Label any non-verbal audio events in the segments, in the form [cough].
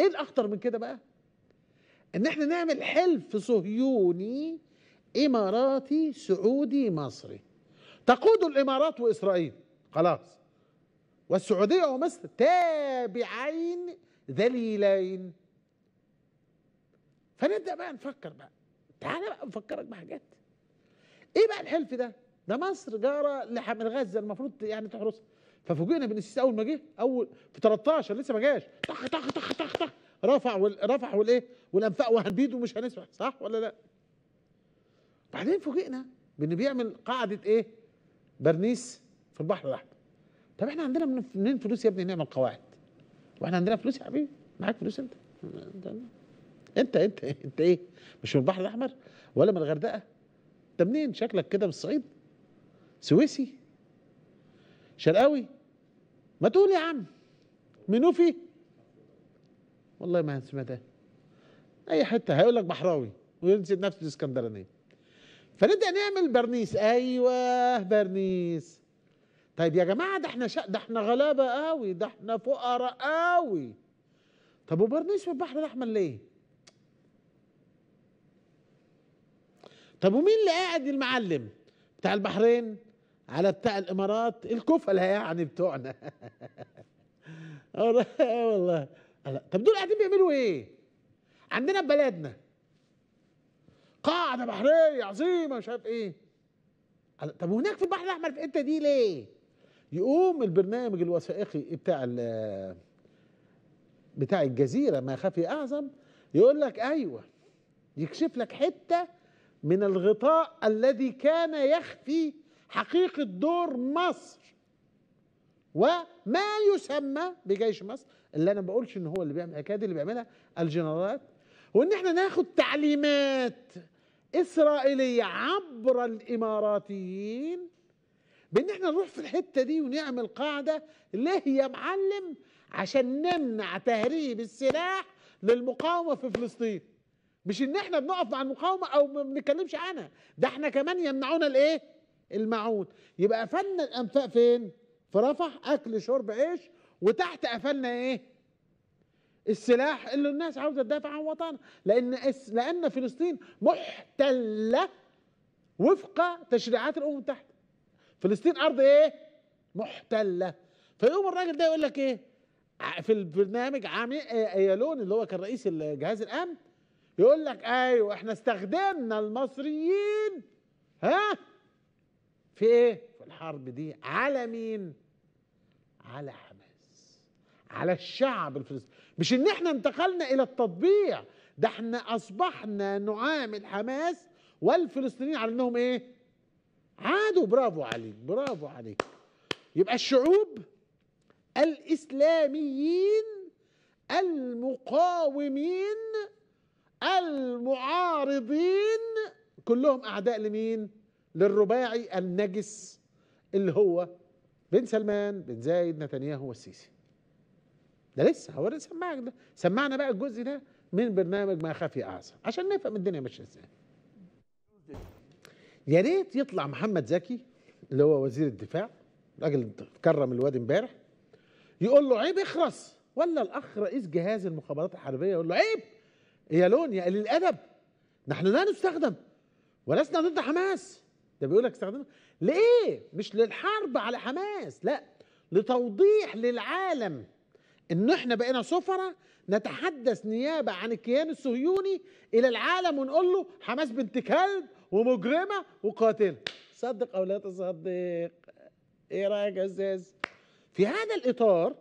ايه الاخطر من كده بقى ان احنا نعمل حلف صهيوني اماراتي سعودي مصري تقود الامارات واسرائيل خلاص والسعوديه ومصر تابعين ذليلين فنبدا بقى نفكر بقى تعالى بقى نفكرك بحاجات ايه بقى الحلف ده ده مصر جاره لحم غزه المفروض يعني تحرسها ففوجئنا السيسي اول ما جه اول في 13 لسه ما جاش طخ طخ طخ طخ طخ رفع وال... رفع والايه والانفاق وهنبيد ومش هنسمح صح ولا لا؟ بعدين فوجئنا بانه بيعمل قاعده ايه؟ برنيس في البحر الاحمر طب احنا عندنا منين فلوس يا ابني نعمل قواعد؟ واحنا عندنا فلوس يا حبيبي معاك فلوس انت انت انت انت ايه؟ مش من البحر الاحمر ولا من الغردقه؟ انت منين؟ شكلك كده من الصعيد؟ سويسي شرقاوي ما تقول يا عم منوفي والله ما سمعتها اي حته هيقول لك بحراوي وينسب نفسه الاسكندرانيه فنبدا نعمل برنيس ايوه برنيس طيب يا جماعه ده احنا شق ده احنا غلابه قوي ده احنا فقراء قوي طب وبرنيس والبحر الاحمر ليه؟ طب ومين اللي قاعد المعلم بتاع البحرين على بتاع الامارات الكفله يعني بتوعنا [laughs] والله لا طب دول قاعدين بيعملوا ايه؟ عندنا بلدنا قاعده بحريه عظيمه مش عارف ايه طب وهناك في البحر الاحمر في الحته دي ليه؟ يقوم البرنامج الوثائقي بتاع بتاع الجزيره ما خفي اعظم يقول لك ايوه يكشف لك حته من الغطاء الذي كان يخفي حقيقة دور مصر وما يسمى بجيش مصر اللي انا ما بقولش ان هو اللي بيعمل اكاد اللي بيعملها الجنرالات وان احنا ناخد تعليمات اسرائيليه عبر الاماراتيين بان احنا نروح في الحته دي ونعمل قاعده ليه يا معلم عشان نمنع تهريب السلاح للمقاومه في فلسطين مش ان احنا بنقف مع المقاومه او ما بنتكلمش عنها ده احنا كمان يمنعونا الايه المعود يبقى قفلنا الانفاق فين في رفح اكل شرب عيش وتحت قفلنا ايه السلاح اللي الناس عاوزه تدافع عن وطنها لان لان فلسطين محتله وفق تشريعات الامم المتحده فلسطين ارض ايه محتله فيقوم الراجل ده يقول لك ايه في البرنامج عامي ايالون اللي هو كان رئيس جهاز الامن يقول لك ايوه احنا استخدمنا المصريين ها في ايه في الحرب دي على مين على حماس على الشعب الفلسطيني مش ان احنا انتقلنا الى التطبيع ده احنا اصبحنا نعامل حماس والفلسطينيين على انهم ايه عادوا برافو عليك برافو عليك يبقى الشعوب الاسلاميين المقاومين المعارضين كلهم اعداء لمين للرباعي النجس اللي هو بن سلمان بن زايد نتنياهو والسيسي ده لسه هو ده سمعك ده سمعنا بقى الجزء ده من برنامج ما خفي اعظم عشان نفهم الدنيا ماشيه ازاي يا ريت يطلع محمد زكي اللي هو وزير الدفاع راجل كرم الواد امبارح يقول له عيب اخرس ولا الاخ رئيس جهاز المخابرات الحربيه يقول له عيب يا لون يا قليل الادب نحن لا نستخدم ولسنا ضد حماس ده بيقول لك استخدمه ليه مش للحرب على حماس لا لتوضيح للعالم إن إحنا بقينا سفرة نتحدث نيابة عن الكيان الصهيوني إلى العالم ونقول له حماس بنت كلب ومجرمة وقاتلة صدق أو لا تصدق إيه رأيك يا أستاذ؟ في هذا الإطار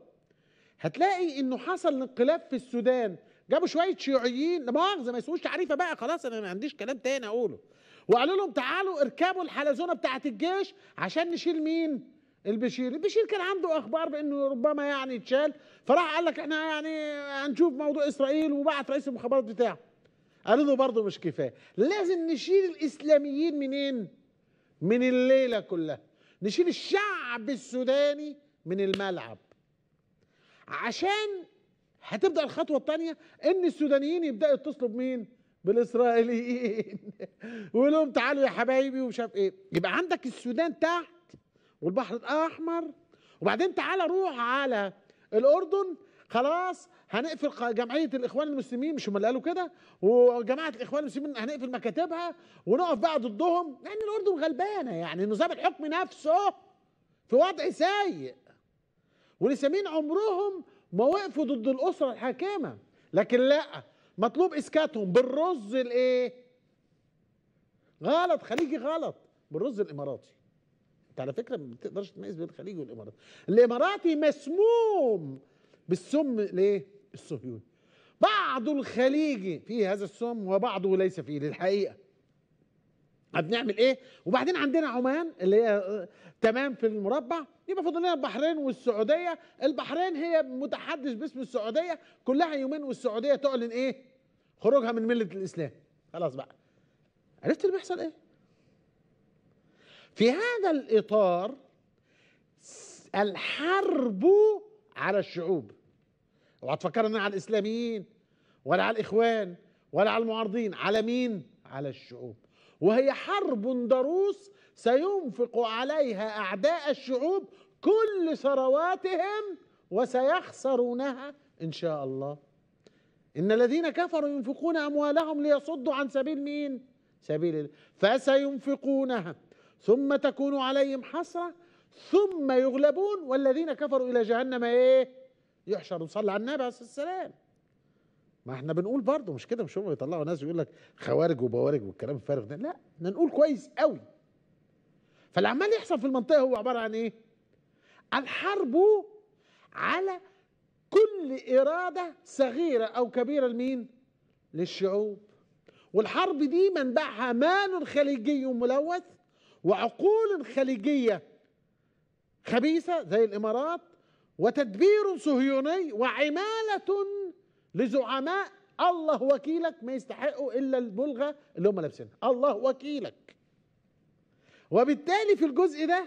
هتلاقي إنه حصل انقلاب في السودان جابوا شويه شيوعيين لا مؤاخذه ما يسموش تعريفه بقى خلاص انا ما عنديش كلام تاني اقوله وقالوا لهم تعالوا اركبوا الحلزونه بتاعه الجيش عشان نشيل مين؟ البشير البشير كان عنده اخبار بانه ربما يعني اتشال، فراح قال لك احنا يعني هنشوف موضوع اسرائيل وبعت رئيس المخابرات بتاعه قالوا له برضه مش كفايه لازم نشيل الاسلاميين منين من الليله كلها نشيل الشعب السوداني من الملعب عشان هتبدا الخطوه الثانيه ان السودانيين يبداوا يتصلوا بمين بالاسرائيليين [laughs] ويقول لهم تعالوا يا حبايبي ومش عارف ايه يبقى عندك السودان تحت والبحر الاحمر وبعدين تعالى روح على الاردن خلاص هنقفل جمعيه الاخوان المسلمين مش هم اللي قالوا كده وجماعه الاخوان المسلمين هنقفل مكاتبها ونقف بقى ضدهم لان يعني الاردن غلبانه يعني نظام الحكم نفسه في وضع سيء والاسلاميين عمرهم ما وقفوا ضد الاسره الحاكمه لكن لا مطلوب اسكاتهم بالرز الايه غلط خليجي غلط بالرز الاماراتي انت على فكره ما بتقدرش تميز بين الخليجي والاماراتي الاماراتي مسموم بالسم ليه الصهيوني بعض الخليجي فيه هذا السم وبعضه ليس فيه للحقيقه بنعمل ايه وبعدين عندنا عمان اللي هي آه، تمام في المربع يبقى فاضل لنا البحرين والسعوديه البحرين هي متحدث باسم السعوديه كلها يومين والسعوديه تعلن ايه خروجها من مله الاسلام خلاص بقى عرفت اللي بيحصل ايه في هذا الاطار الحرب على الشعوب اوعى تفكرنا على الاسلاميين ولا على الاخوان ولا على المعارضين على مين على الشعوب وهي حرب ضروس سينفق عليها اعداء الشعوب كل ثرواتهم وسيخسرونها ان شاء الله إن الذين كفروا ينفقون أموالهم ليصدوا عن سبيل مين سبيل الله فسينفقونها ثم تكون عليهم حسرة ثم يغلبون والذين كفروا إلى جهنم إيه يحشروا صلى على النبي عليه السلام ما احنا بنقول برضه مش كده مش هم بيطلعوا ناس يقول لك خوارج وبوارج والكلام الفارغ ده لا احنا نقول كويس قوي فالعمال يحصل في المنطقه هو عباره عن ايه الحرب على كل إرادة صغيرة أو كبيرة لمين؟ للشعوب والحرب دي منبعها مال خليجي ملوث وعقول خليجية خبيثة زي الإمارات وتدبير صهيوني وعمالة لزعماء الله وكيلك ما يستحقوا إلا البلغة اللي هم لابسينها الله وكيلك وبالتالي في الجزء ده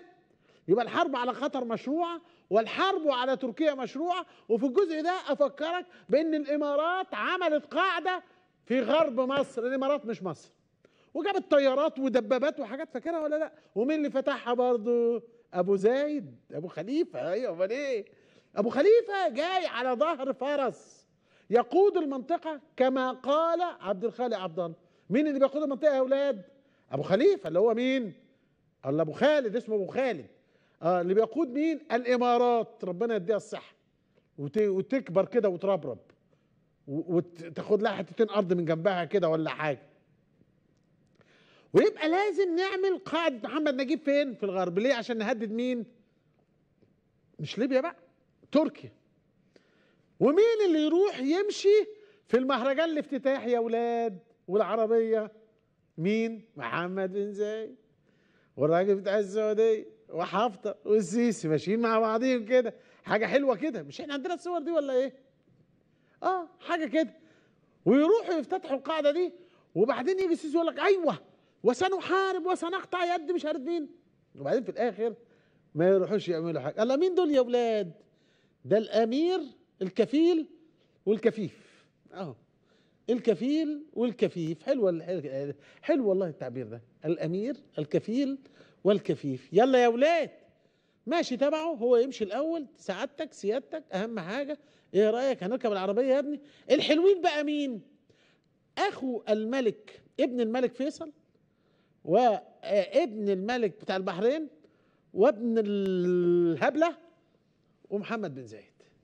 يبقى الحرب على قطر مشروعة والحرب على تركيا مشروعة وفي الجزء ده أفكرك بأن الإمارات عملت قاعدة في غرب مصر الإمارات مش مصر وجابت طيارات ودبابات وحاجات فاكرها ولا لا ومين اللي فتحها برضو أبو زايد أبو خليفة أيوة أمال إيه أبو خليفة جاي على ظهر فرس يقود المنطقة كما قال عبد الخالق عبد الله مين اللي بيقود المنطقة يا أولاد أبو خليفة اللي هو مين الله أبو خالد اسمه أبو خالد آه اللي بيقود مين الامارات ربنا يديها الصحه وتكبر كده وتربرب وتاخد لها حتتين ارض من جنبها كده ولا حاجه ويبقى لازم نعمل قاعدة محمد نجيب فين في الغرب ليه عشان نهدد مين مش ليبيا بقى تركيا ومين اللي يروح يمشي في المهرجان الافتتاحي يا ولاد والعربية مين محمد بن زايد والراجل بتاع السعودية وحافظه والسيسي ماشيين مع بعضيهم كده حاجه حلوه كده مش احنا عندنا الصور دي ولا ايه اه حاجه كده ويروحوا يفتتحوا القاعده دي وبعدين يجي السيسي يقول لك ايوه وسنحارب وسنقطع يد مش عارف مين وبعدين في الاخر ما يروحوش يعملوا حاجه الله مين دول يا ولاد ده الامير الكفيل والكفيف اهو الكفيل والكفيف حلوه حلو والله التعبير ده الامير الكفيل والكفيف يلا يا ولاد ماشي تبعه هو يمشي الاول سعادتك سيادتك اهم حاجه ايه رايك هنركب العربيه يا ابني الحلوين بقى مين اخو الملك ابن الملك فيصل وابن آه، الملك بتاع البحرين وابن الهبله ومحمد بن زايد